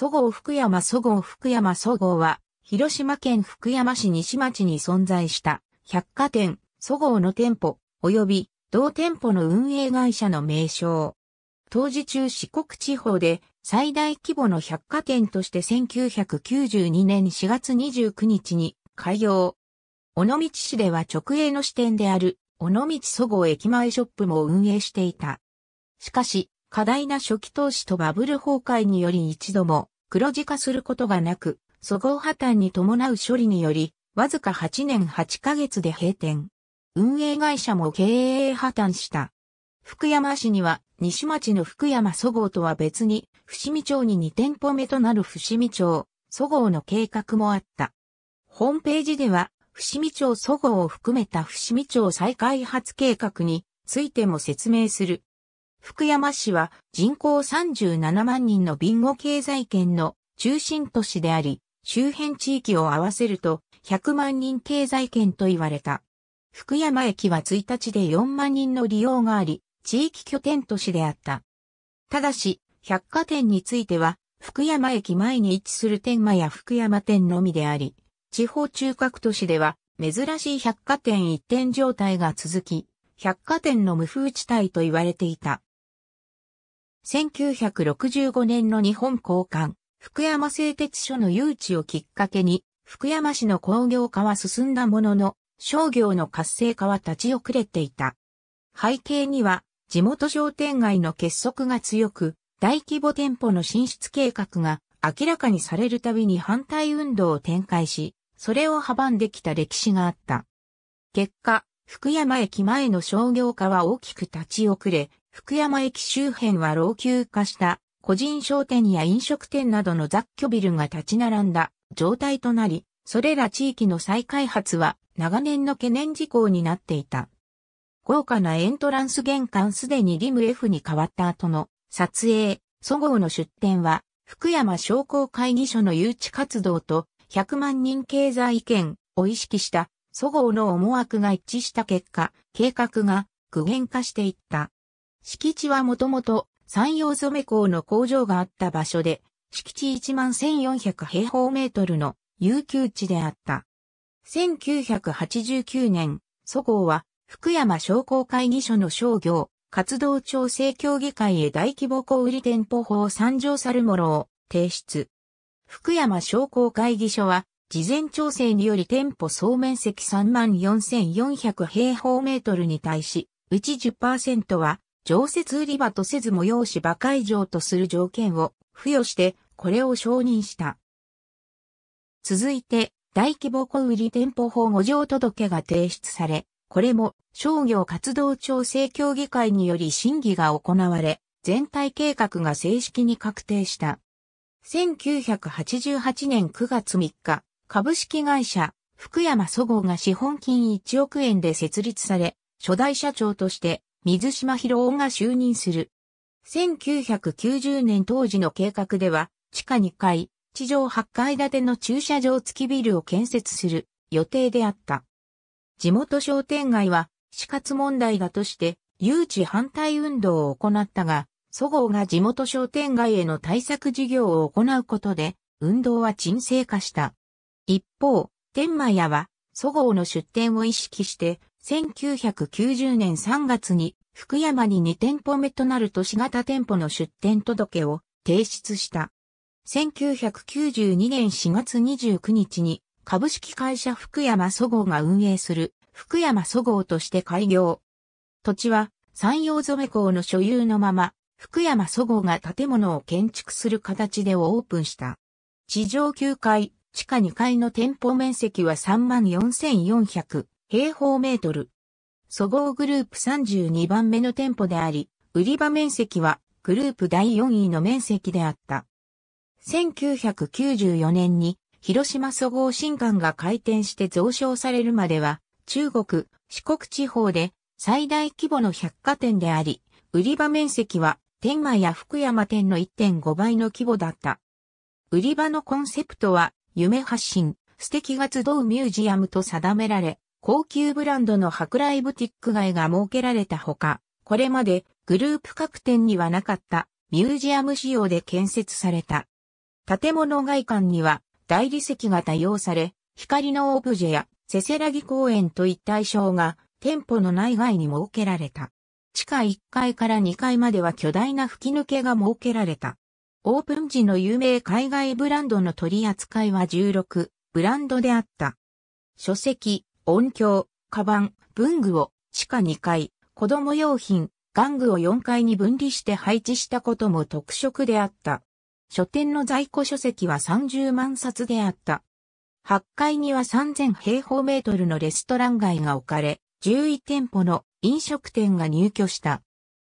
そごう福山そごう福山そごうは、広島県福山市西町に存在した百貨店、そごうの店舗、及び同店舗の運営会社の名称。当時中四国地方で最大規模の百貨店として1992年4月29日に開業。尾道市では直営の支店である尾道そごう駅前ショップも運営していた。しかし、過大な初期投資とバブル崩壊により一度も黒字化することがなく、そごう破綻に伴う処理により、わずか8年8ヶ月で閉店。運営会社も経営破綻した。福山市には、西町の福山そごうとは別に、伏見町に2店舗目となる伏見町、そごうの計画もあった。ホームページでは、伏見町そごうを含めた伏見町再開発計画についても説明する福山市は人口37万人のビンゴ経済圏の中心都市であり、周辺地域を合わせると100万人経済圏と言われた。福山駅は1日で4万人の利用があり、地域拠点都市であった。ただし、百貨店については、福山駅前に位置する天満や福山店のみであり、地方中核都市では珍しい百貨店一点状態が続き、百貨店の無風地帯と言われていた。1965年の日本交換、福山製鉄所の誘致をきっかけに、福山市の工業化は進んだものの、商業の活性化は立ち遅れていた。背景には、地元商店街の結束が強く、大規模店舗の進出計画が明らかにされるたびに反対運動を展開し、それを阻んできた歴史があった。結果、福山駅前の商業化は大きく立ち遅れ、福山駅周辺は老朽化した個人商店や飲食店などの雑居ビルが立ち並んだ状態となり、それら地域の再開発は長年の懸念事項になっていた。豪華なエントランス玄関すでにリム F に変わった後の撮影、そごうの出店は福山商工会議所の誘致活動と100万人経済意見を意識したそごうの思惑が一致した結果、計画が具現化していった。敷地はもともと山陽染工の工場があった場所で、敷地1万1400平方メートルの有給地であった。1989年、祖号は福山商工会議所の商業、活動調整協議会へ大規模小売店舗法参上さるものを提出。福山商工会議所は、事前調整により店舗総面積34,400平方メートルに対し、うち10%は常設売り場とせず催し紙場会場とする条件を付与して、これを承認した。続いて、大規模小売店舗法5条届が提出され、これも商業活動調整協議会により審議が行われ、全体計画が正式に確定した。1988年9月3日、株式会社、福山そごうが資本金1億円で設立され、初代社長として水島博夫が就任する。1990年当時の計画では、地下2階、地上8階建ての駐車場付きビルを建設する予定であった。地元商店街は死活問題だとして誘致反対運動を行ったが、祖号が地元商店街への対策事業を行うことで、運動は沈静化した。一方、天満屋は、祖号の出店を意識して、1990年3月に福山に2店舗目となる都市型店舗の出店届を提出した。1992年4月29日に株式会社福山そごうが運営する福山そごうとして開業。土地は山陽染工の所有のまま福山そごうが建物を建築する形でオープンした。地上9階、地下2階の店舗面積は34,400平方メートル。そごうグループ32番目の店舗であり、売り場面積はグループ第4位の面積であった。1994年に広島そごう新館が開店して増床されるまでは、中国、四国地方で最大規模の百貨店であり、売り場面積は天満や福山店の1.5倍の規模だった。売り場のコンセプトは、夢発信、素敵が集うミュージアムと定められ、高級ブランドの博来ブティック街が設けられたほか、これまでグループ各店にはなかったミュージアム仕様で建設された。建物外観には大理石が多用され、光のオブジェやせせらぎ公園といった衣装が店舗の内外に設けられた。地下1階から2階までは巨大な吹き抜けが設けられた。オープン時の有名海外ブランドの取り扱いは16ブランドであった。書籍、音響、カバン、文具を地下2階、子供用品、玩具を4階に分離して配置したことも特色であった。書店の在庫書籍は30万冊であった。8階には3000平方メートルのレストラン街が置かれ、11店舗の飲食店が入居した。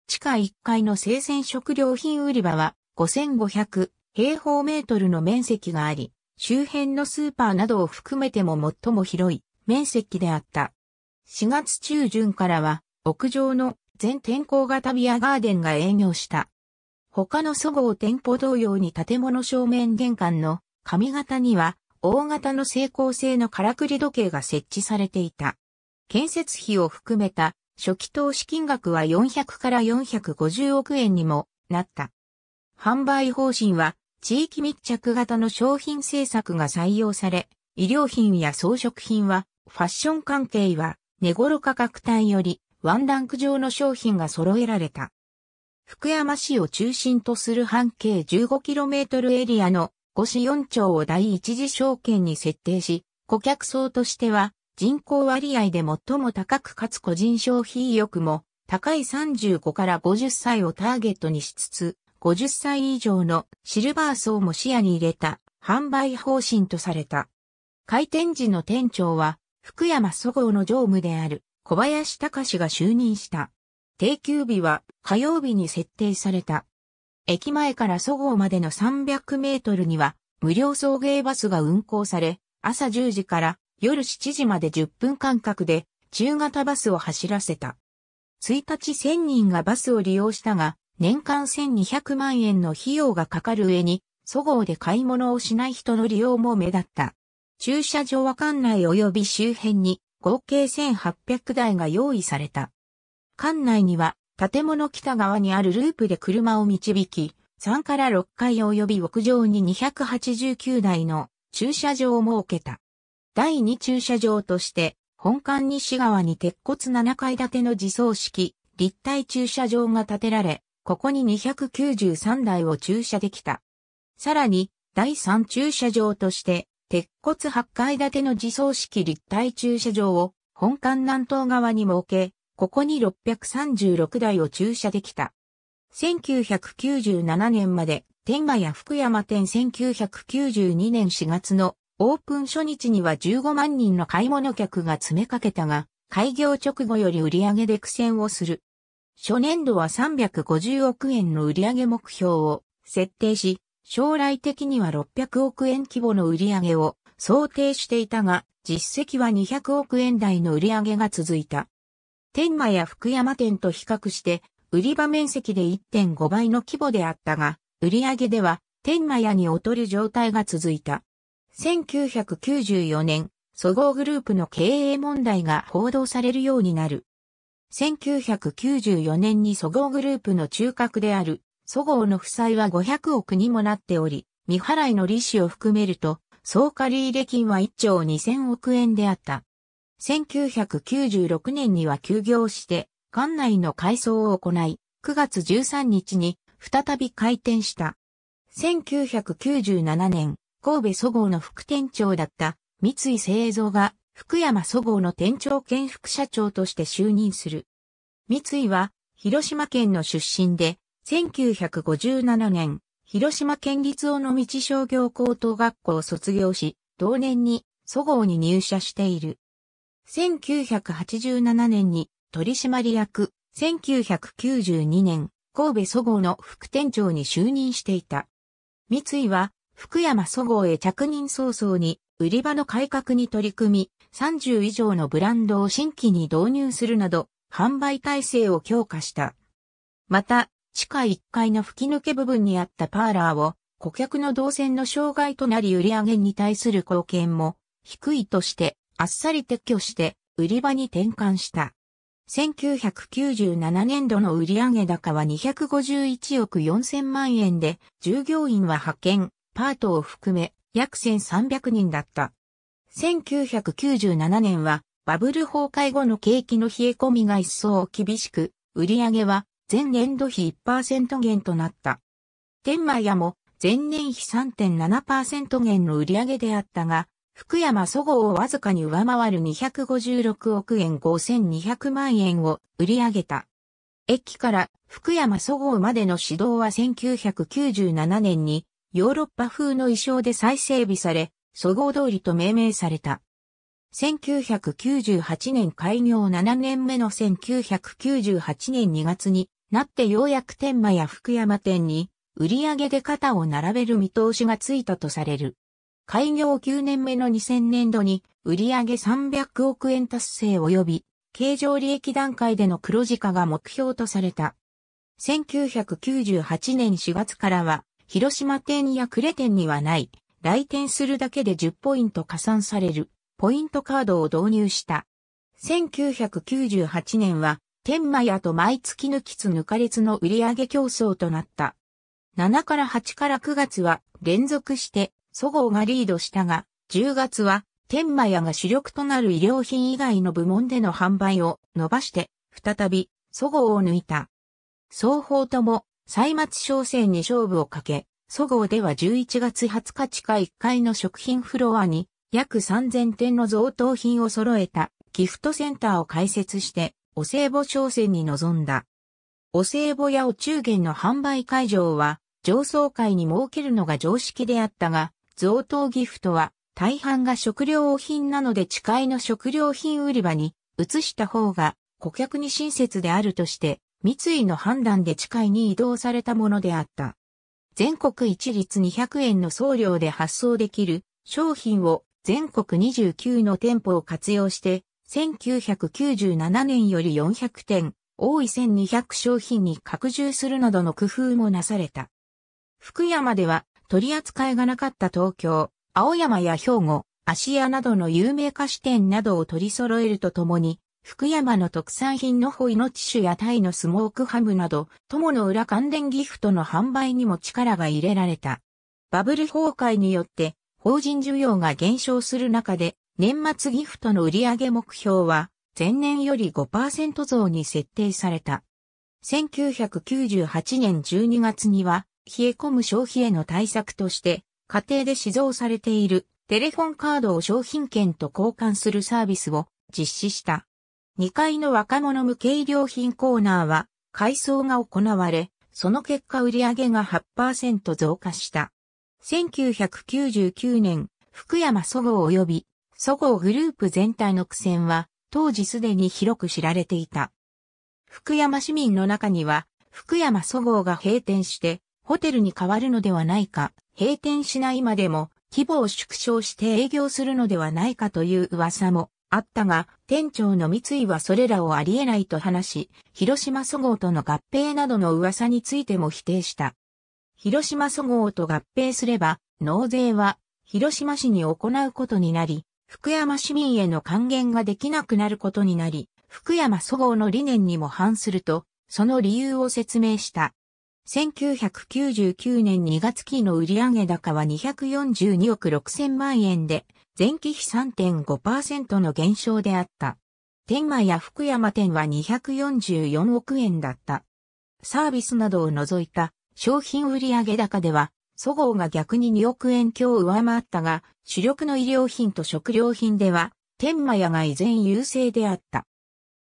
地下1階の生鮮食料品売り場は5500平方メートルの面積があり、周辺のスーパーなどを含めても最も広い面積であった。4月中旬からは、屋上の全天候型ビアガーデンが営業した。他のそごう店舗同様に建物正面玄関の髪型には、大型の成功性のからくり時計が設置されていた。建設費を含めた初期投資金額は400から450億円にもなった。販売方針は地域密着型の商品政策が採用され、衣料品や装飾品はファッション関係は、寝頃価格帯より、ワンランク上の商品が揃えられた。福山市を中心とする半径 15km エリアの5市4町を第一次証券に設定し、顧客層としては人口割合で最も高くかつ個人消費意欲も高い35から50歳をターゲットにしつつ、50歳以上のシルバー層も視野に入れた販売方針とされた。開店時の店長は福山祖号の常務である小林隆が就任した。定休日は火曜日に設定された。駅前から祖号までの300メートルには無料送迎バスが運行され、朝10時から夜7時まで10分間隔で中型バスを走らせた。1日1000人がバスを利用したが、年間1200万円の費用がかかる上に、祖号で買い物をしない人の利用も目立った。駐車場は館内及び周辺に合計1800台が用意された。館内には建物北側にあるループで車を導き、3から6階及び屋上に289台の駐車場を設けた。第2駐車場として、本館西側に鉄骨7階建ての自走式、立体駐車場が建てられ、ここに293台を駐車できた。さらに、第3駐車場として、鉄骨8階建ての自走式立体駐車場を本館南東側に設け、ここに636台を駐車できた。1997年まで天満や福山店1992年4月のオープン初日には15万人の買い物客が詰めかけたが、開業直後より売り上げで苦戦をする。初年度は350億円の売り上げ目標を設定し、将来的には600億円規模の売り上げを想定していたが、実績は200億円台の売り上げが続いた。天満や福山店と比較して、売り場面積で1.5倍の規模であったが、売上では天満屋に劣る状態が続いた。1994年、蘇合グループの経営問題が報道されるようになる。1994年に蘇合グループの中核である祖号の負債は500億にもなっており、未払いの利子を含めると、総借入金は1兆2000億円であった。1996年には休業して、館内の改装を行い、9月13日に再び開店した。1997年、神戸祖号の副店長だった三井製造が福山祖号の店長兼副社長として就任する。三井は広島県の出身で1957年、広島県立尾道商業高等学校を卒業し、同年に、祖号に入社している。1987年に、取締役、1992年、神戸祖号の副店長に就任していた。三井は、福山祖号へ着任早々に、売り場の改革に取り組み、30以上のブランドを新規に導入するなど、販売体制を強化した。また、地下1階の吹き抜け部分にあったパーラーを、顧客の動線の障害となり売り上げに対する貢献も低いとして、あっさり撤去して売り場に転換した。1997年度の売上高は251億4000万円で、従業員は派遣、パートを含め約1300人だった。1997年はバブル崩壊後の景気の冷え込みが一層厳しく、売上は前年度比1%減となった。天満屋も前年比3.7%減の売上であったが、福山そごをわずかに上回る256億円5200万円を売り上げた。駅から福山そごうまでの指導は1997年にヨーロッパ風の衣装で再整備され、そごう通りと命名された。1998年開業7年目の1998年2月になってようやく天満や福山店に売り上げで肩を並べる見通しがついたとされる。開業9年目の2000年度に売上300億円達成及び、経常利益段階での黒字化が目標とされた。1998年4月からは、広島店や呉店にはない、来店するだけで10ポイント加算される、ポイントカードを導入した。1998年は、天満屋と毎月抜きつ抜かれつの売上競争となった。7から8から9月は連続して祖号がリードしたが、10月は天満屋が主力となる医療品以外の部門での販売を伸ばして、再び祖号を抜いた。双方とも歳末商戦に勝負をかけ、祖号では11月20日地下1階の食品フロアに約3000点の贈答品を揃えたギフトセンターを開設してお歳暮商戦に臨んだ。お歳暮やお中元の販売会場は、上層階に設けるのが常識であったが、贈答ギフトは、大半が食料品なので地いの食料品売り場に移した方が顧客に親切であるとして、三井の判断で地いに移動されたものであった。全国一律200円の送料で発送できる商品を全国29の店舗を活用して1997年より400点、多い1200商品に拡充するなどの工夫もなされた。福山では取り扱いがなかった東京、青山や兵庫、芦屋などの有名菓子店などを取り揃えるとともに、福山の特産品のホイのチシュやタイのスモークハムなど、友の裏関連ギフトの販売にも力が入れられた。バブル崩壊によって、法人需要が減少する中で、年末ギフトの売上目標は、前年より5%増に設定された。1998年12月には、冷え込む消費への対策として、家庭で試造されているテレフォンカードを商品券と交換するサービスを実施した。2階の若者向け医療品コーナーは、改装が行われ、その結果売上が8%増加した。1999年、福山そごう及びそごうグループ全体の苦戦は、当時すでに広く知られていた。福山市民の中には、福山そごうが閉店して、ホテルに変わるのではないか、閉店しないまでも、規模を縮小して営業するのではないかという噂もあったが、店長の三井はそれらをありえないと話し、広島そごうとの合併などの噂についても否定した。広島そごうと合併すれば、納税は広島市に行うことになり、福山市民への還元ができなくなることになり、福山祖号の理念にも反すると、その理由を説明した。1999年2月期の売上高は242億6000万円で、前期比3.5%の減少であった。天満や福山店は244億円だった。サービスなどを除いた商品売上高ではそごうが逆に2億円強上回ったが、主力の医療品と食料品では、天満屋が依然優勢であった。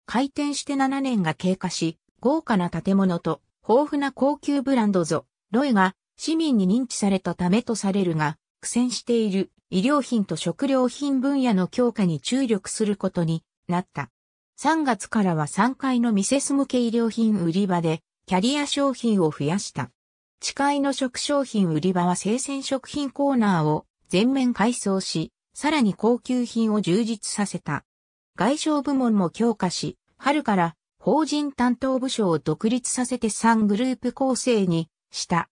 開店して7年が経過し、豪華な建物と豊富な高級ブランドゾ、ロイが市民に認知されたためとされるが、苦戦している医療品と食料品分野の強化に注力することになった。3月からは3階のミセス向け医療品売り場でキャリア商品を増やした。地下の食商品売り場は生鮮食品コーナーを全面改装し、さらに高級品を充実させた。外商部門も強化し、春から法人担当部署を独立させて3グループ構成にした。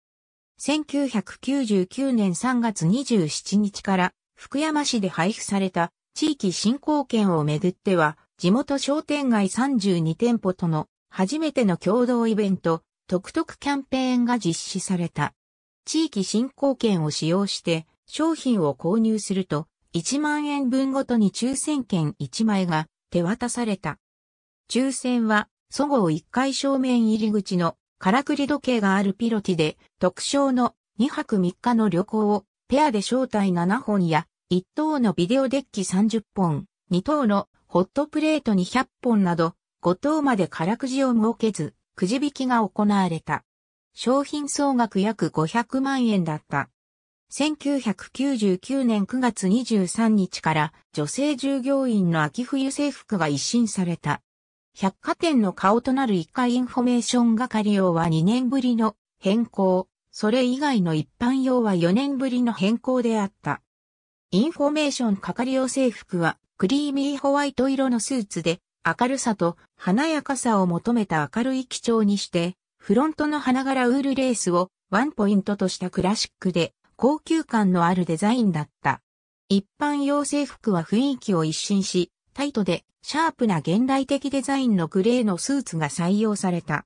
1999年3月27日から福山市で配布された地域振興券をめぐっては地元商店街32店舗との初めての共同イベント特特キャンペーンが実施された。地域振興券を使用して商品を購入すると1万円分ごとに抽選券1枚が手渡された。抽選は、そごう1階正面入り口のからくり時計があるピロティで特賞の2泊3日の旅行をペアで招待7本や1等のビデオデッキ30本、2等のホットプレートに100本など5等までからくじを設けず、くじ引きが行われた。商品総額約500万円だった。1999年9月23日から女性従業員の秋冬制服が一新された。百貨店の顔となる一回インフォメーション係用は2年ぶりの変更、それ以外の一般用は4年ぶりの変更であった。インフォメーション係用制服はクリーミーホワイト色のスーツで明るさと華やかさを求めた明るい基調にして、フロントの花柄ウールレースをワンポイントとしたクラシックで高級感のあるデザインだった。一般用制服は雰囲気を一新し、タイトでシャープな現代的デザインのグレーのスーツが採用された。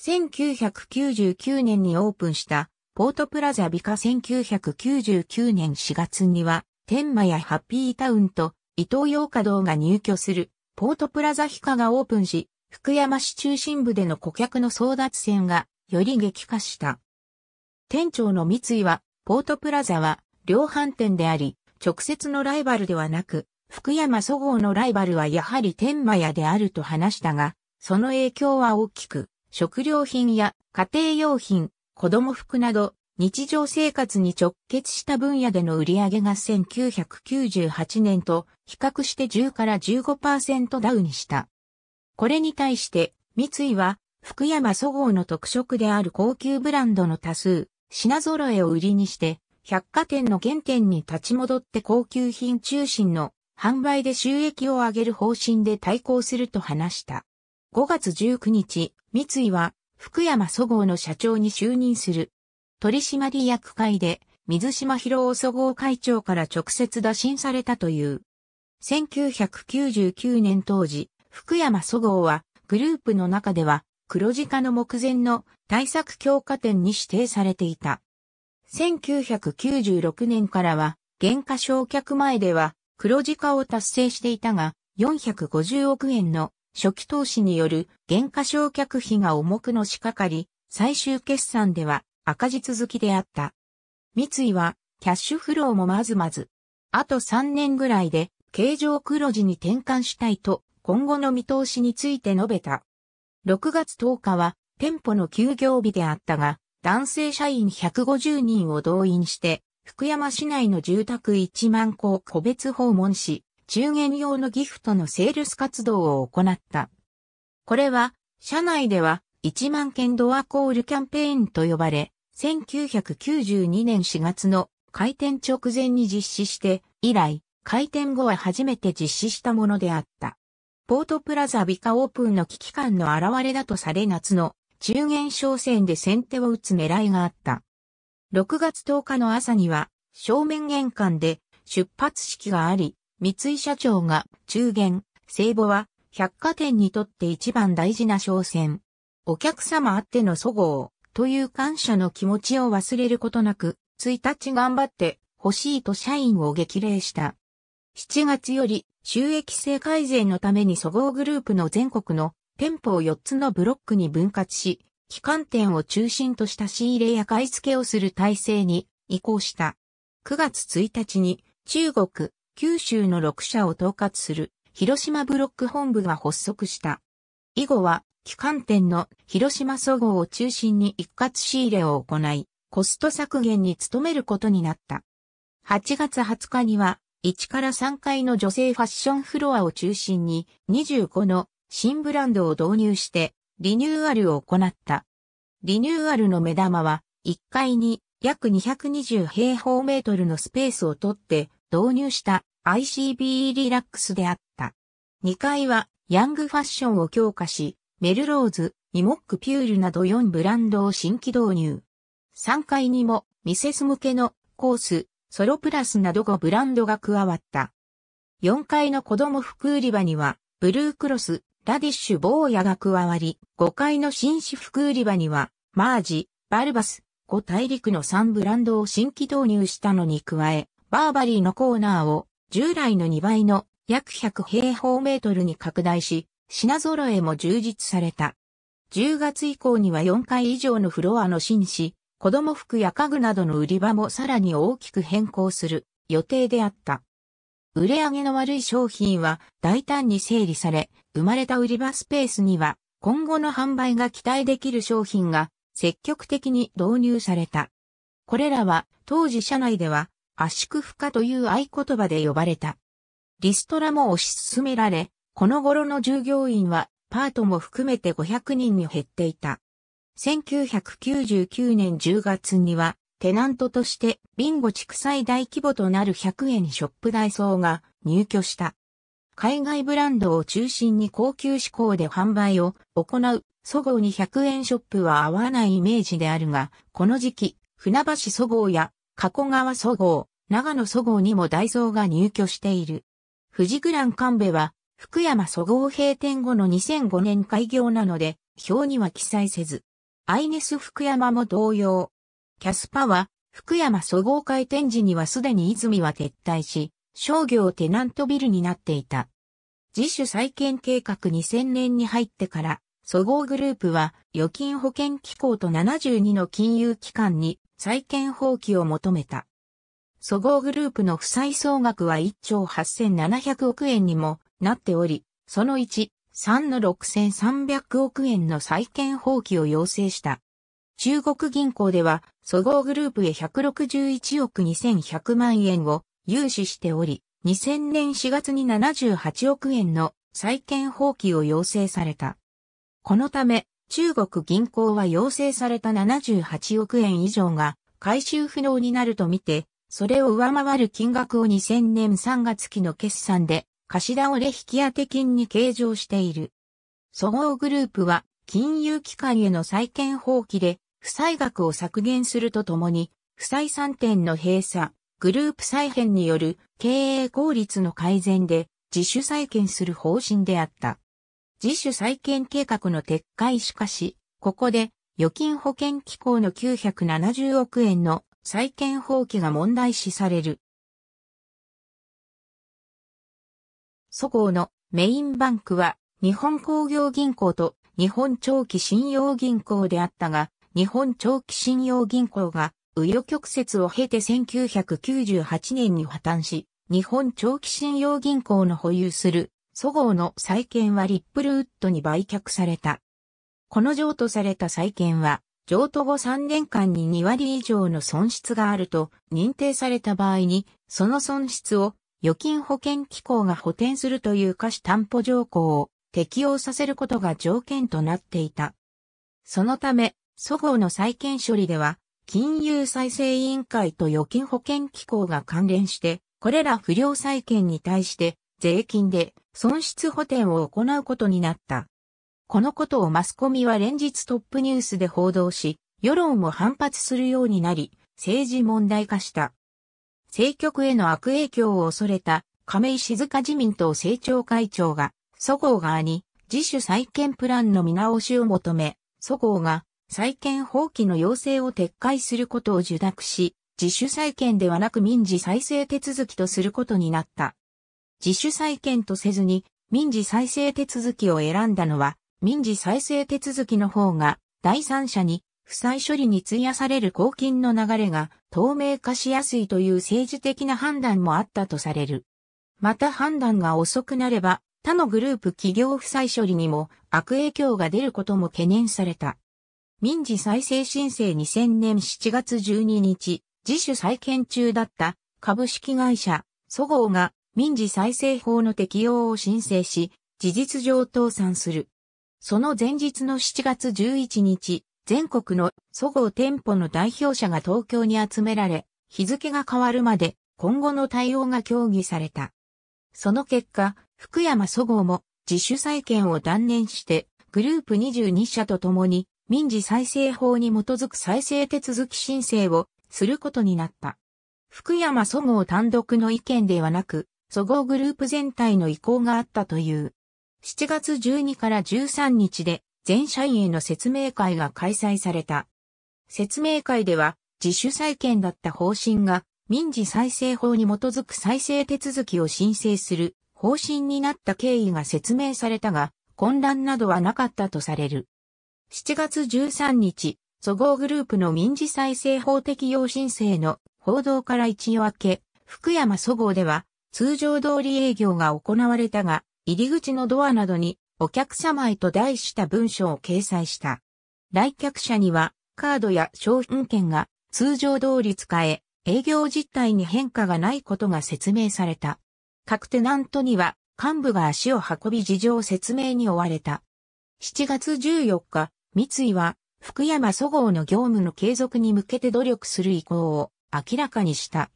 1999年にオープンしたポートプラザ美化1999年4月には天満やハッピータウンと伊東洋華堂が入居するポートプラザヒカがオープンし、福山市中心部での顧客の争奪戦がより激化した。店長の三井は、ポートプラザは量販店であり、直接のライバルではなく、福山祖ごのライバルはやはり天満屋であると話したが、その影響は大きく、食料品や家庭用品、子供服など日常生活に直結した分野での売り上げが1998年と比較して10から15%ダウンした。これに対して三井は福山そごうの特色である高級ブランドの多数、品揃えを売りにして百貨店の原点に立ち戻って高級品中心の販売で収益を上げる方針で対抗すると話した。5月19日、三井は福山そごうの社長に就任する。取締役会で、水島博夫総合会長から直接打診されたという。1999年当時、福山総合は、グループの中では、黒字化の目前の対策強化点に指定されていた。1996年からは、原価償却前では、黒字化を達成していたが、450億円の初期投資による原価償却費が重くのしかかり、最終決算では赤字続きであった。三井は、キャッシュフローもまずまず、あと3年ぐらいで、形状黒字に転換したいと、今後の見通しについて述べた。6月10日は、店舗の休業日であったが、男性社員150人を動員して、福山市内の住宅1万戸を個別訪問し、中元用のギフトのセールス活動を行った。これは、社内では1万件ドアコールキャンペーンと呼ばれ、1992年4月の開店直前に実施して、以来、開店後は初めて実施したものであった。ポートプラザ美化オープンの危機感の表れだとされ夏の中元商戦で先手を打つ狙いがあった。6月10日の朝には正面玄関で出発式があり、三井社長が中元、聖母は百貨店にとって一番大事な商戦。お客様あっての祖号。という感謝の気持ちを忘れることなく、1日頑張って欲しいと社員を激励した。7月より収益性改善のために祖合グループの全国の店舗を4つのブロックに分割し、機関店を中心とした仕入れや買い付けをする体制に移行した。9月1日に中国、九州の6社を統括する広島ブロック本部が発足した。以後は機関店の広島総合を中心に一括仕入れを行い、コスト削減に努めることになった。8月20日には、1から3階の女性ファッションフロアを中心に25の新ブランドを導入してリニューアルを行った。リニューアルの目玉は1階に約220平方メートルのスペースを取って導入した ICB リラックスであった。2階はヤングファッションを強化しメルローズ、イモックピュールなど4ブランドを新規導入。3階にも、ミセス向けのコース、ソロプラスなど5ブランドが加わった。4階の子供服売り場には、ブルークロス、ラディッシュ坊やが加わり、5階の紳士服売り場には、マージ、バルバス、5大陸の3ブランドを新規導入したのに加え、バーバリーのコーナーを従来の2倍の約100平方メートルに拡大し、品揃えも充実された。10月以降には4階以上のフロアの紳士、子供服や家具などの売り場もさらに大きく変更する予定であった。売れ上げの悪い商品は大胆に整理され、生まれた売り場スペースには今後の販売が期待できる商品が積極的に導入された。これらは当時社内では圧縮不可という合言葉で呼ばれた。リストラも推し進められ、この頃の従業員はパートも含めて500人に減っていた。1999年10月にはテナントとしてビンゴ地区最大規模となる100円ショップダイソーが入居した。海外ブランドを中心に高級志向で販売を行う、そごうに100円ショップは合わないイメージであるが、この時期、船橋そごうや加古川そごう、長野そごうにもダイソーが入居している。富士グラン神戸は福山そ合閉店後の2005年開業なので、表には記載せず。アイネス福山も同様。キャスパは、福山そ合開店時にはすでに泉は撤退し、商業テナントビルになっていた。自主再建計画2000年に入ってから、そ合グループは預金保険機構と72の金融機関に再建放棄を求めた。そ合グループの負債総額は1兆8700億円にもなっており、その1、3の6300億円の債権放棄を要請した。中国銀行では、祖合グループへ161億2100万円を融資しており、2000年4月に78億円の債権放棄を要請された。このため、中国銀行は要請された78億円以上が回収不能になるとみて、それを上回る金額を2000年3月期の決算で貸し倒れ引当金に計上している。そごうグループは、金融機関への債権放棄で、負債額を削減するとともに、負債3点の閉鎖、グループ再編による経営効率の改善で自主再建する方針であった。自主再建計画の撤回しかし、ここで預金保険機構の970億円の債権放棄が問題視される。祖ごのメインバンクは日本工業銀行と日本長期信用銀行であったが、日本長期信用銀行が右余曲折を経て1998年に破綻し、日本長期信用銀行の保有する、祖ごの債券はリップルウッドに売却された。この譲渡された債券は、譲渡後3年間に2割以上の損失があると認定された場合に、その損失を預金保険機構が補填するという貸し担保条項を適用させることが条件となっていた。そのため、祖号の債権処理では、金融再生委員会と預金保険機構が関連して、これら不良債権に対して税金で損失補填を行うことになった。このことをマスコミは連日トップニュースで報道し、世論も反発するようになり、政治問題化した。政局への悪影響を恐れた亀井静香自民党政調会長が、祖号側に自主再建プランの見直しを求め、祖号が再建放棄の要請を撤回することを受諾し、自主再建ではなく民事再生手続きとすることになった。自主再建とせずに民事再生手続きを選んだのは、民事再生手続きの方が第三者に負債処理に費やされる公金の流れが透明化しやすいという政治的な判断もあったとされる。また判断が遅くなれば、他のグループ企業負債処理にも悪影響が出ることも懸念された。民事再生申請2000年7月12日、自主再建中だった株式会社、そごうが民事再生法の適用を申請し、事実上倒産する。その前日の7月11日、全国の祖号店舗の代表者が東京に集められ、日付が変わるまで今後の対応が協議された。その結果、福山祖号も自主再建を断念してグループ22社と共に民事再生法に基づく再生手続き申請をすることになった。福山祖号単独の意見ではなく、祖号グループ全体の意向があったという。7月12から13日で全社員への説明会が開催された。説明会では、自主再建だった方針が、民事再生法に基づく再生手続きを申請する方針になった経緯が説明されたが、混乱などはなかったとされる。7月13日、祖号グループの民事再生法適用申請の報道から一夜明け、福山祖号では通常通り営業が行われたが、入り口のドアなどにお客様へと題した文章を掲載した。来客者には、カードや商品券が通常通り使え、営業実態に変化がないことが説明された。各テナントには幹部が足を運び事情説明に追われた。7月14日、三井は福山そごうの業務の継続に向けて努力する意向を明らかにした。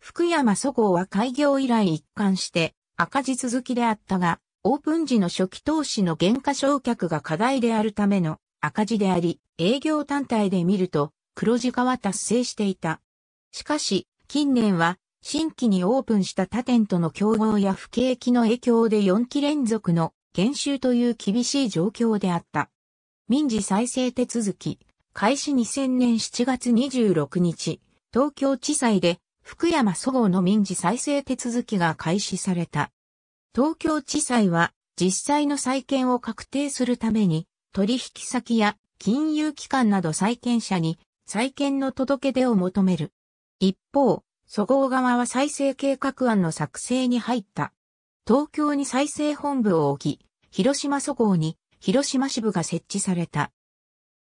福山そごうは開業以来一貫して赤字続きであったが、オープン時の初期投資の減価償却が課題であるための赤字であり、営業単体で見ると黒字化は達成していた。しかし、近年は新規にオープンした他店との競合や不景気の影響で4期連続の減収という厳しい状況であった。民事再生手続き、開始2000年7月26日、東京地裁で福山祖豪の民事再生手続きが開始された。東京地裁は実際の債権を確定するために取引先や金融機関など債権者に債権の届け出を求める。一方、そごう側は再生計画案の作成に入った。東京に再生本部を置き、広島そごうに広島支部が設置された。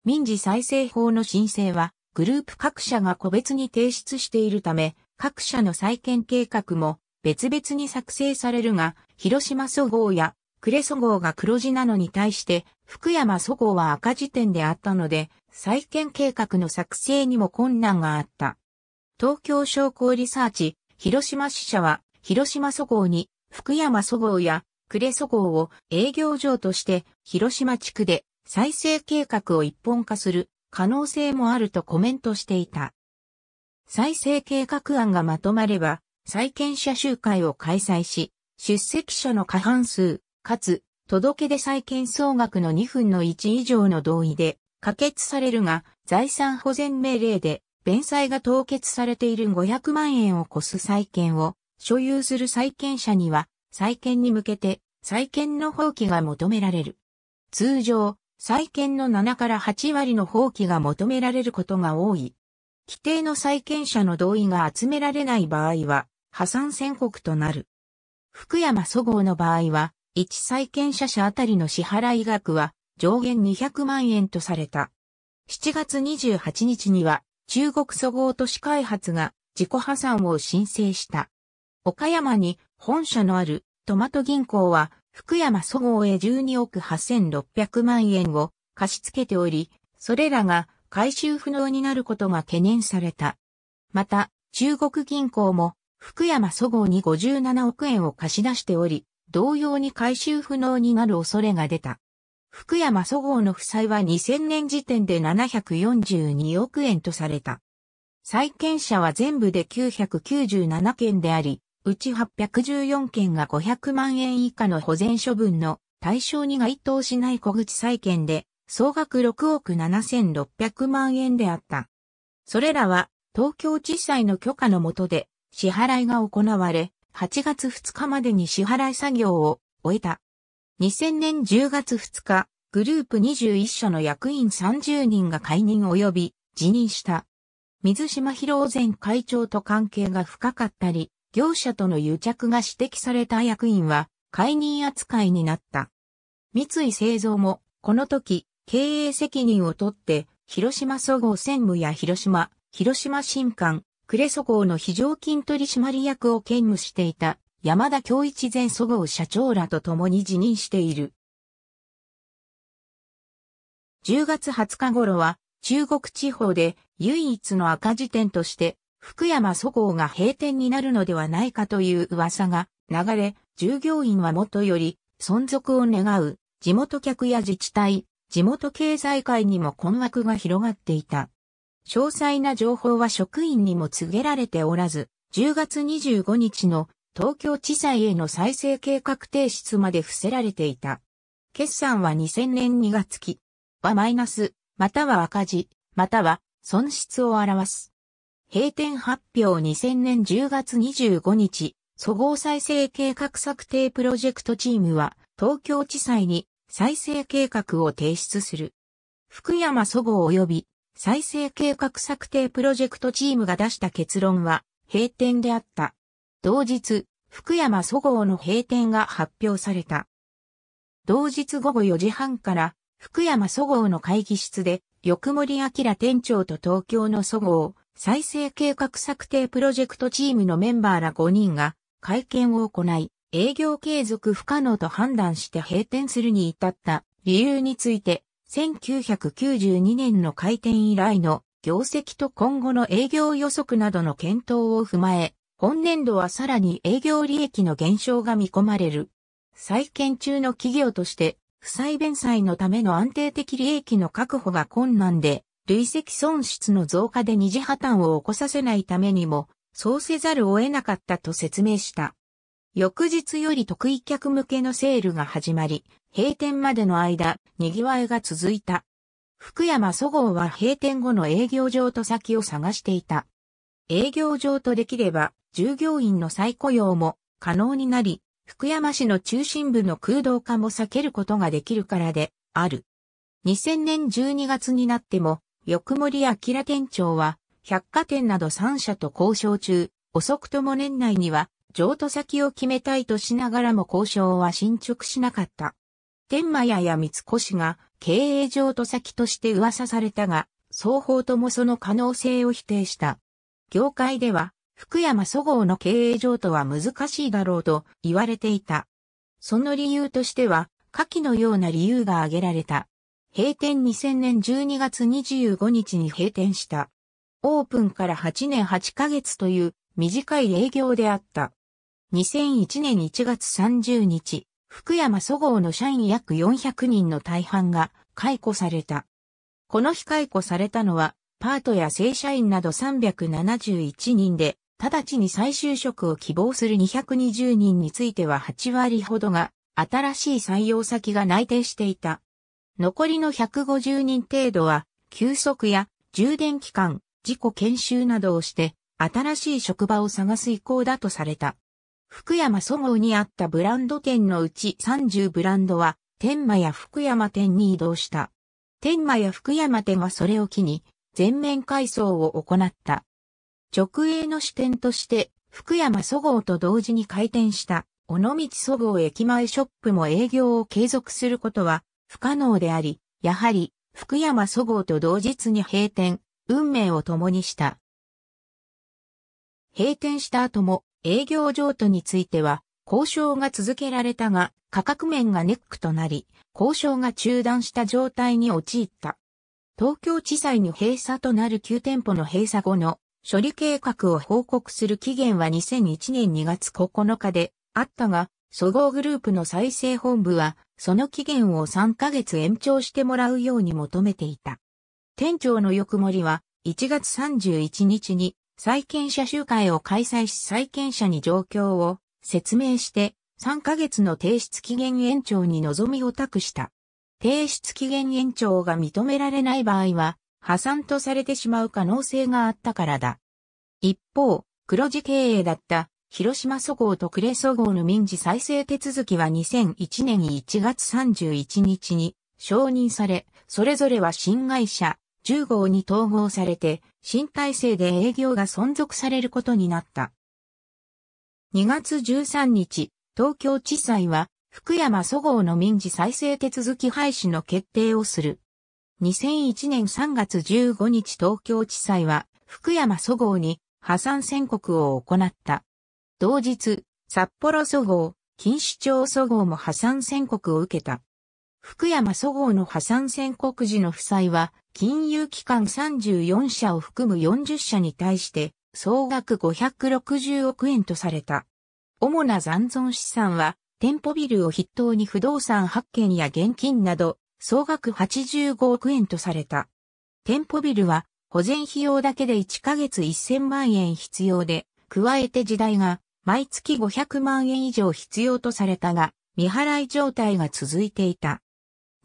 民事再生法の申請はグループ各社が個別に提出しているため、各社の再建計画も別々に作成されるが、広島蘇号や呉そごが黒字なのに対して、福山蘇号は赤字点であったので、再建計画の作成にも困難があった。東京商工リサーチ、広島支社は、広島蘇号に、福山蘇号や、呉そごを営業場として、広島地区で再生計画を一本化する可能性もあるとコメントしていた。再生計画案がまとまれば、債権者集会を開催し、出席者の過半数、かつ、届け出債権総額の2分の1以上の同意で、可決されるが、財産保全命令で、弁済が凍結されている500万円を超す債権を、所有する債権者には、債権に向けて、債権の放棄が求められる。通常、債権の7から8割の放棄が求められることが多い。規定の債権者の同意が集められない場合は、破産宣告となる。福山祖号の場合は、一債権者者あたりの支払い額は上限200万円とされた。7月28日には中国祖号都市開発が自己破産を申請した。岡山に本社のあるトマト銀行は福山祖号へ12億8600万円を貸し付けており、それらが回収不能になることが懸念された。また、中国銀行も福山そごうに57億円を貸し出しており、同様に回収不能になる恐れが出た。福山そごうの負債は2000年時点で742億円とされた。債権者は全部で997件であり、うち814件が500万円以下の保全処分の対象に該当しない小口債権で、総額6億7600万円であった。それらは東京地裁の許可のとで支払いが行われ、8月2日までに支払い作業を終えた。2000年10月2日、グループ21社の役員30人が解任及び辞任した。水島博前会長と関係が深かったり、業者との癒着が指摘された役員は解任扱いになった。三井製造もこの時経営責任をとって広島総合専務や広島、広島新館、クレソ号の非常勤取締役を兼務していた山田京一前祖号社長らと共に辞任している。10月20日頃は中国地方で唯一の赤字点として福山祖号が閉店になるのではないかという噂が流れ、従業員はもとより存続を願う地元客や自治体、地元経済界にも困惑が広がっていた。詳細な情報は職員にも告げられておらず、10月25日の東京地裁への再生計画提出まで伏せられていた。決算は2000年2月期はマイナス、または赤字、または損失を表す。閉店発表2000年10月25日、総合再生計画策定プロジェクトチームは東京地裁に再生計画を提出する。福山祖合及び再生計画策定プロジェクトチームが出した結論は閉店であった。同日、福山そごうの閉店が発表された。同日午後4時半から福山そごうの会議室で、横森明店長と東京のそごう再生計画策定プロジェクトチームのメンバーら5人が会見を行い、営業継続不可能と判断して閉店するに至った理由について1992年の開店以来の業績と今後の営業予測などの検討を踏まえ、今年度はさらに営業利益の減少が見込まれる。再建中の企業として、負債弁済のための安定的利益の確保が困難で、累積損失の増加で二次破綻を起こさせないためにも、そうせざるを得なかったと説明した。翌日より得意客向けのセールが始まり、閉店までの間、賑わいが続いた。福山そごうは閉店後の営業場と先を探していた。営業場とできれば、従業員の再雇用も可能になり、福山市の中心部の空洞化も避けることができるからで、ある。2000年12月になっても、横森明店長は、百貨店など3社と交渉中、遅くとも年内には、譲渡先を決めたいとしながらも交渉は進捗しなかった。天満屋や三越が経営上と先として噂されたが、双方ともその可能性を否定した。業界では、福山そごうの経営上とは難しいだろうと言われていた。その理由としては、下記のような理由が挙げられた。閉店2000年12月25日に閉店した。オープンから8年8ヶ月という短い営業であった。2001年1月30日、福山祖ごの社員約400人の大半が解雇された。この日解雇されたのは、パートや正社員など371人で、直ちに再就職を希望する220人については8割ほどが、新しい採用先が内定していた。残りの150人程度は、休息や充電期間、自己研修などをして、新しい職場を探す意向だとされた。福山蘇ごにあったブランド店のうち30ブランドは、天満や福山店に移動した。天満や福山店はそれを機に、全面改装を行った。直営の支店として、福山蘇ごと同時に開店した、尾道蘇ご駅前ショップも営業を継続することは不可能であり、やはり、福山蘇ごと同日に閉店、運命を共にした。閉店した後も、営業譲渡については、交渉が続けられたが、価格面がネックとなり、交渉が中断した状態に陥った。東京地裁に閉鎖となる9店舗の閉鎖後の処理計画を報告する期限は2001年2月9日であったが、総合グループの再生本部は、その期限を3ヶ月延長してもらうように求めていた。店長の欲盛りは、1月31日に債権者集会を開催し債権者に状況を説明して3ヶ月の提出期限延長に望みを託した。提出期限延長が認められない場合は破産とされてしまう可能性があったからだ。一方、黒字経営だった広島祖ごと呉そごの民事再生手続きは2001年1月31日に承認され、それぞれは新会社10号に統合されて新体制で営業が存続されることになった。2月13日、東京地裁は、福山そごうの民事再生手続き廃止の決定をする。2001年3月15日東京地裁は、福山そごうに破産宣告を行った。同日、札幌そごう、錦糸町そごうも破産宣告を受けた。福山そごうの破産宣告時の負債は金融機関34社を含む40社に対して総額560億円とされた。主な残存資産は店舗ビルを筆頭に不動産発見や現金など総額85億円とされた。店舗ビルは保全費用だけで1ヶ月1000万円必要で、加えて時代が毎月500万円以上必要とされたが、未払い状態が続いていた。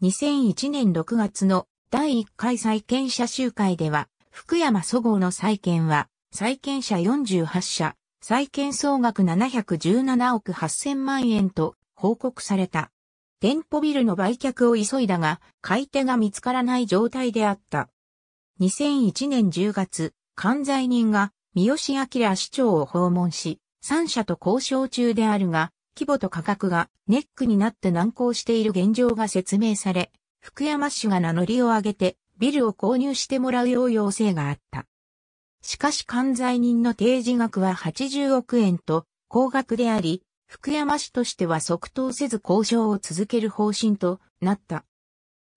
2001年6月の第1回債権者集会では、福山祖号の債権は、債権者48社、債権総額717億8000万円と報告された。店舗ビルの売却を急いだが、買い手が見つからない状態であった。2001年10月、関西人が三好明市長を訪問し、3社と交渉中であるが、規模と価格がネックになって難航している現状が説明され、福山市が名乗りを上げて、ビルを購入してもらうよう要請があった。しかし関西人の提示額は80億円と高額であり、福山市としては即答せず交渉を続ける方針となった。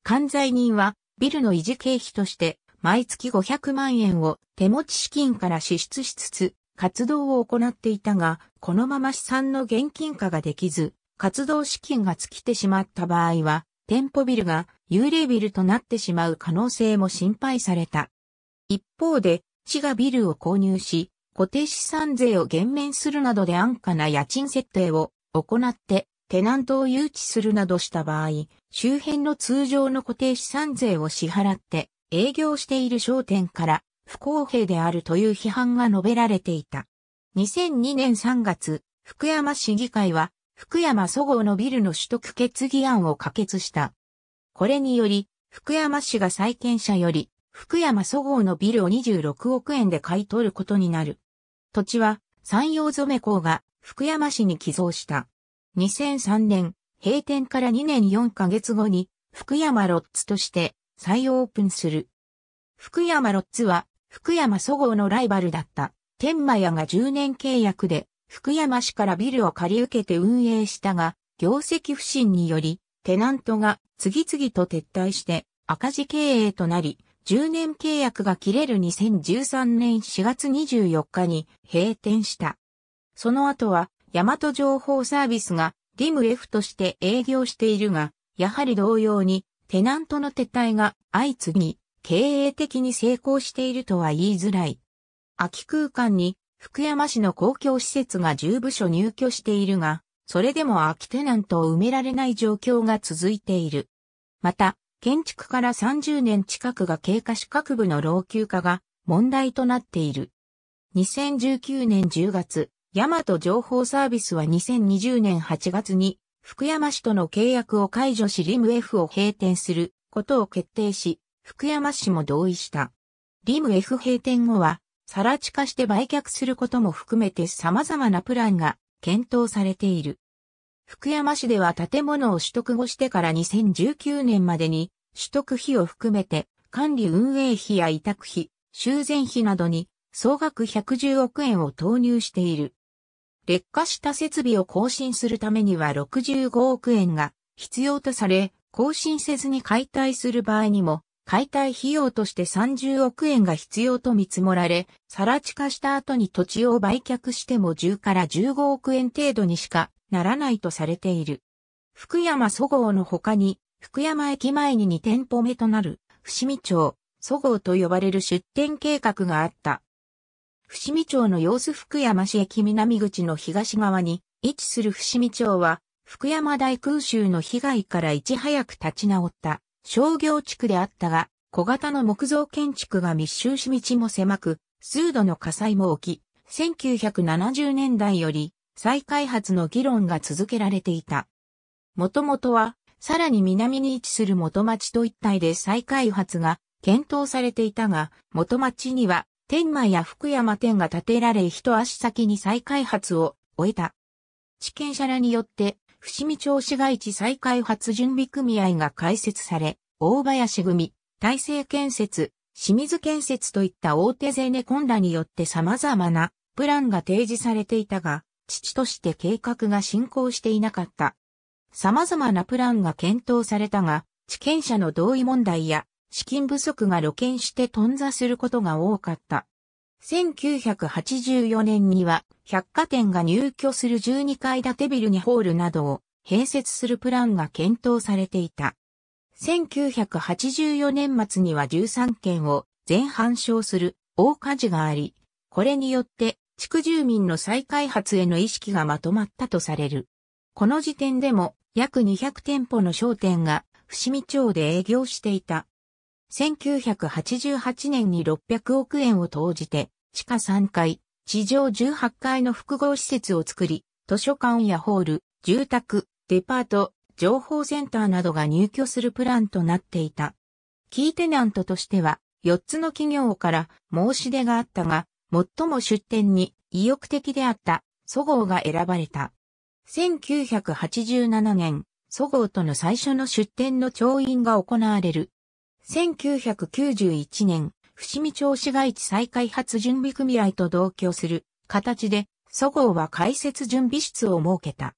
関西人はビルの維持経費として毎月500万円を手持ち資金から支出しつつ活動を行っていたが、このまま資産の現金化ができず、活動資金が尽きてしまった場合は店舗ビルが幽霊ビルとなってしまう可能性も心配された。一方で、市がビルを購入し、固定資産税を減免するなどで安価な家賃設定を行ってテナントを誘致するなどした場合、周辺の通常の固定資産税を支払って営業している商店から不公平であるという批判が述べられていた。2002年3月、福山市議会は福山そごのビルの取得決議案を可決した。これにより、福山市が債権者より、福山そごのビルを26億円で買い取ることになる。土地は、山陽染工が福山市に寄贈した。2003年、閉店から2年4ヶ月後に、福山ロッツとして再オープンする。福山ロッツは、福山そごのライバルだった、天満屋が10年契約で福山市からビルを借り受けて運営したが、業績不振により、テナントが次々と撤退して赤字経営となり、10年契約が切れる2013年4月24日に閉店した。その後は、大和情報サービスがリム F として営業しているが、やはり同様にテナントの撤退が相次ぎ、経営的に成功しているとは言いづらい。空き空間に福山市の公共施設が10部署入居しているが、それでも空きテナントを埋められない状況が続いている。また、建築から30年近くが経過し各部の老朽化が問題となっている。2019年10月、ヤマト情報サービスは2020年8月に福山市との契約を解除しリム F を閉店することを決定し、福山市も同意した。リム F 閉店後は更地化して売却することも含めて様々なプランが検討されている。福山市では建物を取得後してから2019年までに取得費を含めて管理運営費や委託費、修繕費などに総額110億円を投入している。劣化した設備を更新するためには65億円が必要とされ、更新せずに解体する場合にも解体費用として30億円が必要と見積もられ、ら地化した後に土地を売却しても10から15億円程度にしかならないとされている。福山そごうの他に、福山駅前に2店舗目となる、伏見町、そごうと呼ばれる出店計画があった。伏見町の様子福山市駅南口の東側に位置する伏見町は、福山大空襲の被害からいち早く立ち直った。商業地区であったが、小型の木造建築が密集し道も狭く、数度の火災も起き、1970年代より再開発の議論が続けられていた。もともとは、さらに南に位置する元町と一帯で再開発が検討されていたが、元町には天満や福山店が建てられ一足先に再開発を終えた。地権者らによって伏見町市街地再開発準備組合が開設され、大林組、大成建設、清水建設といった大手ゼネコンらによって様々なプランが提示されていたが、父として計画が進行していなかった。様々なプランが検討されたが、地権者の同意問題や資金不足が露見して頓挫することが多かった。1984年には百貨店が入居する12階建てビルにホールなどを併設するプランが検討されていた。1984年末には13件を全半焼する大火事があり、これによって地区住民の再開発への意識がまとまったとされる。この時点でも約200店舗の商店が伏見町で営業していた。1988年に600億円を投じて地下3階、地上18階の複合施設を作り、図書館やホール、住宅、デパート、情報センターなどが入居するプランとなっていた。キーテナントとしては、4つの企業から申し出があったが、最も出店に意欲的であった、そごうが選ばれた。1987年、そごとの最初の出店の調印が行われる。1991年、伏見町市街地再開発準備組合と同居する形で、そごうは開設準備室を設けた。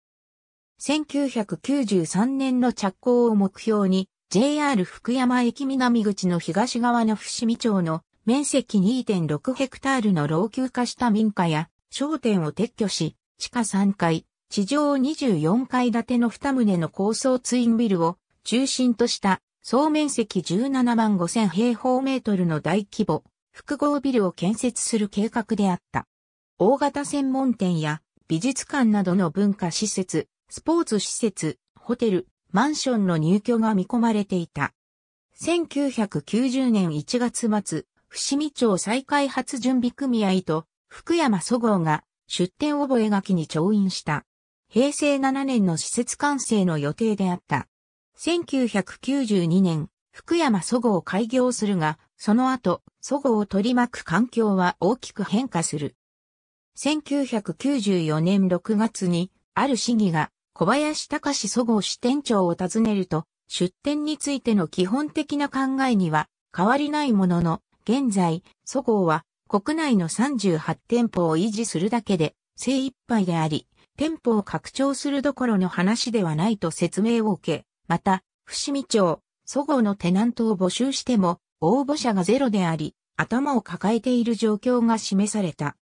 1993年の着工を目標に、JR 福山駅南口の東側の伏見町の面積2.6ヘクタールの老朽化した民家や商店を撤去し、地下3階、地上24階建ての2棟の高層ツインビルを中心とした総面積17万5000平方メートルの大規模、複合ビルを建設する計画であった。大型専門店や美術館などの文化施設、スポーツ施設、ホテル、マンションの入居が見込まれていた。1990年1月末、伏見町再開発準備組合と福山祖号が出店覚書に調印した。平成7年の施設完成の予定であった。1992年、福山そごを開業するが、その後、そごを取り巻く環境は大きく変化する。1994年6月に、ある市議が小林隆そご支店長を訪ねると、出店についての基本的な考えには変わりないものの、現在、そごは国内の38店舗を維持するだけで精一杯であり、店舗を拡張するどころの話ではないと説明を受け、また、伏見町、祖号のテナントを募集しても、応募者がゼロであり、頭を抱えている状況が示された。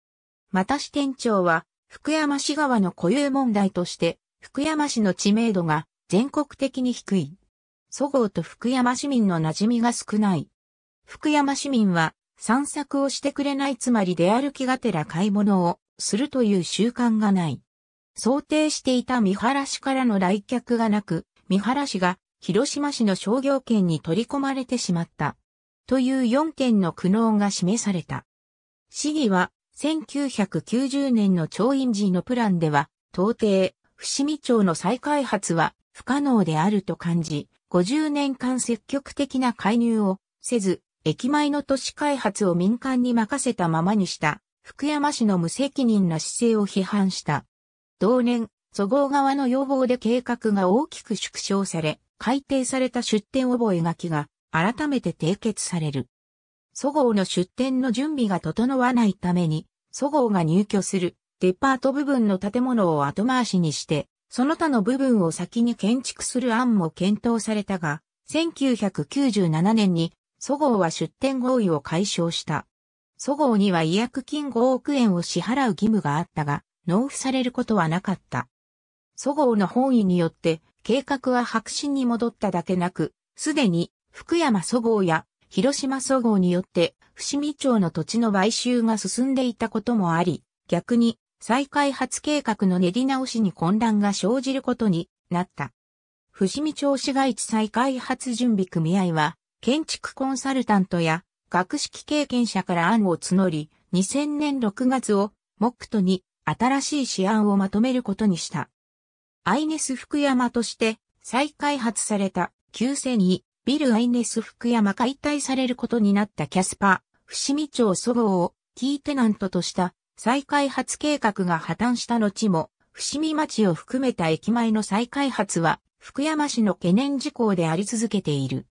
また支店長は、福山市側の固有問題として、福山市の知名度が全国的に低い。祖号と福山市民の馴染みが少ない。福山市民は散策をしてくれないつまり出歩きがてら買い物をするという習慣がない。想定していた三原市からの来客がなく、三原市が広島市の商業圏に取り込まれてしまった。という4件の苦悩が示された。市議は1990年の調印時のプランでは、到底、伏見町の再開発は不可能であると感じ、50年間積極的な介入をせず、駅前の都市開発を民間に任せたままにした、福山市の無責任な姿勢を批判した。同年、祖号側の要望で計画が大きく縮小され、改定された出店覚書が改めて締結される。祖号の出店の準備が整わないために、祖号が入居するデパート部分の建物を後回しにして、その他の部分を先に建築する案も検討されたが、1997年に、祖号は出店合意を解消した。祖号には違約金5億円を支払う義務があったが、納付されることはなかった。祖号の本意によって、計画は白紙に戻っただけなく、すでに福山祖号や広島祖号によって伏見町の土地の買収が進んでいたこともあり、逆に再開発計画の練り直しに混乱が生じることになった。伏見町市街地再開発準備組合は、建築コンサルタントや学識経験者から案を募り、2000年6月を目途に新しい試案をまとめることにした。アイネス福山として再開発された旧世にビルアイネス福山解体されることになったキャスパ、ー、伏見町祖号をキーテナントとした再開発計画が破綻した後も、伏見町を含めた駅前の再開発は福山市の懸念事項であり続けている。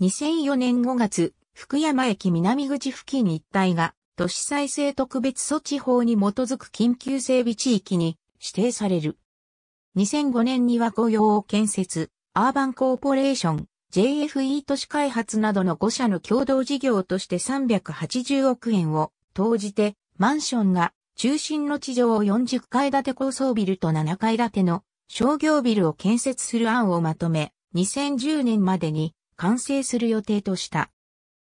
2004年5月、福山駅南口付近一帯が都市再生特別措置法に基づく緊急整備地域に指定される。2005年には雇用を建設、アーバンコーポレーション、JFE 都市開発などの5社の共同事業として380億円を投じて、マンションが中心の地上を40階建て高層ビルと7階建ての商業ビルを建設する案をまとめ、2010年までに完成する予定とした。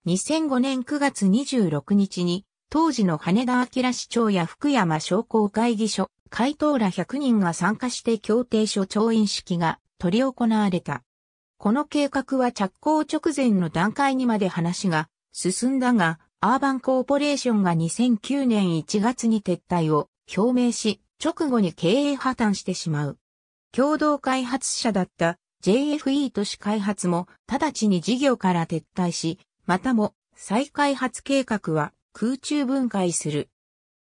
2005年9月26日に、当時の羽田明市長や福山商工会議所、回答ら100人が参加して協定書調印式が取り行われた。この計画は着工直前の段階にまで話が進んだが、アーバンコーポレーションが2009年1月に撤退を表明し、直後に経営破綻してしまう。共同開発者だった JFE 都市開発も直ちに事業から撤退し、またも再開発計画は空中分解する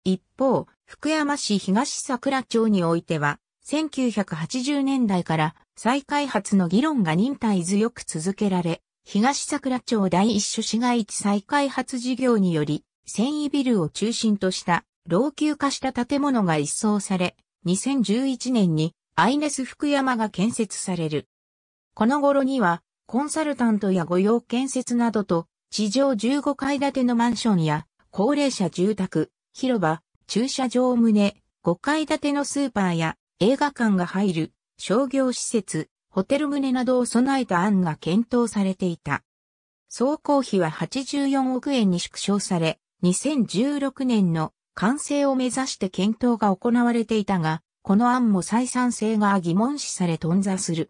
一方、福山市東桜町においては、1980年代から再開発の議論が忍耐強く続けられ、東桜町第一所市街地再開発事業により、繊維ビルを中心とした老朽化した建物が一掃され、2011年にアイネス福山が建設される。この頃には、コンサルタントや御用建設などと、地上15階建てのマンションや高齢者住宅、広場、駐車場棟、5階建てのスーパーや映画館が入る商業施設、ホテル棟などを備えた案が検討されていた。総工費は84億円に縮小され、2016年の完成を目指して検討が行われていたが、この案も採算性が疑問視され頓挫する。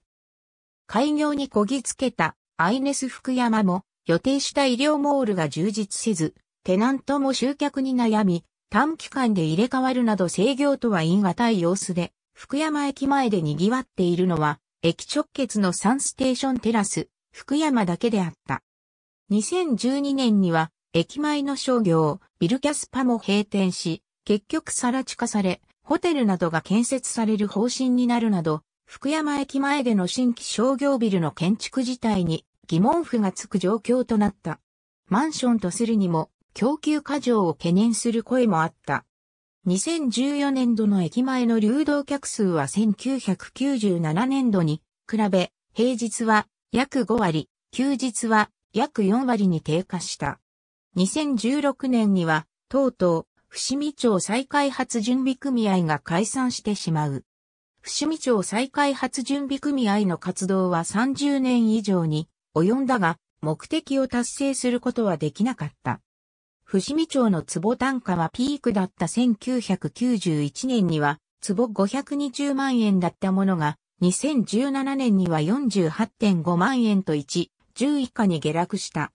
開業にこぎつけたアイネス福山も予定した医療モールが充実せず、テナントも集客に悩み、短期間で入れ替わるなど制御とは言い難い様子で、福山駅前で賑わっているのは、駅直結のサンステーションテラス、福山だけであった。2012年には、駅前の商業、ビルキャスパも閉店し、結局さら地化され、ホテルなどが建設される方針になるなど、福山駅前での新規商業ビルの建築自体に疑問符がつく状況となった。マンションとするにも、供給過剰を懸念する声もあった。2014年度の駅前の流動客数は1997年度に比べ、平日は約5割、休日は約4割に低下した。2016年には、とうとう、伏見町再開発準備組合が解散してしまう。伏見町再開発準備組合の活動は30年以上に及んだが、目的を達成することはできなかった。伏見町の坪単価はピークだった1991年には、坪520万円だったものが、2017年には48.5万円と1、10以下に下落した。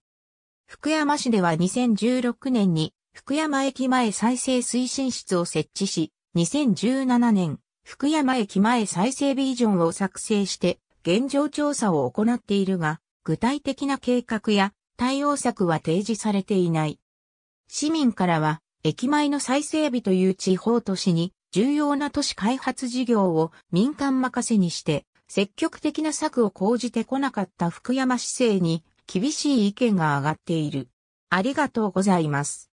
福山市では2016年に、福山駅前再生推進室を設置し、2017年、福山駅前再生ビジョンを作成して、現状調査を行っているが、具体的な計画や対応策は提示されていない。市民からは、駅前の再整備という地方都市に、重要な都市開発事業を民間任せにして、積極的な策を講じてこなかった福山市政に厳しい意見が上がっている。ありがとうございます。